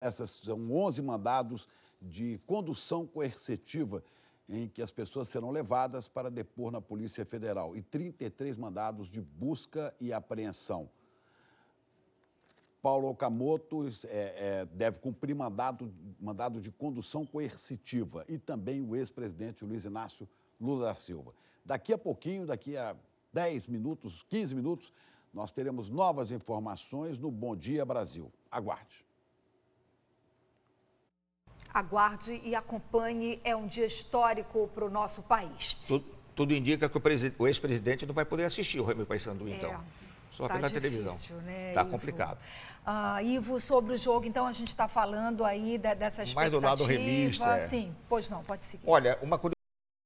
Essas são 11 mandados de condução coercitiva em que as pessoas serão levadas para depor na Polícia Federal e 33 mandados de busca e apreensão. Paulo Okamoto é, é, deve cumprir mandado, mandado de condução coercitiva e também o ex-presidente Luiz Inácio Lula da Silva. Daqui a pouquinho, daqui a 10 minutos, 15 minutos, nós teremos novas informações no Bom Dia Brasil. Aguarde. Aguarde e acompanhe, é um dia histórico para o nosso país. Tudo, tudo indica que o, ex-presidente não vai poder assistir o Remy Paysandu, é, então. É. Só tá pela difícil, televisão. Né, tá Ivo? complicado. Ah, Ivo, sobre o jogo, então a gente está falando aí de, dessa expectativa. Mais do lado remista. É. Sim, pois não, pode seguir. Olha, uma curiosidade.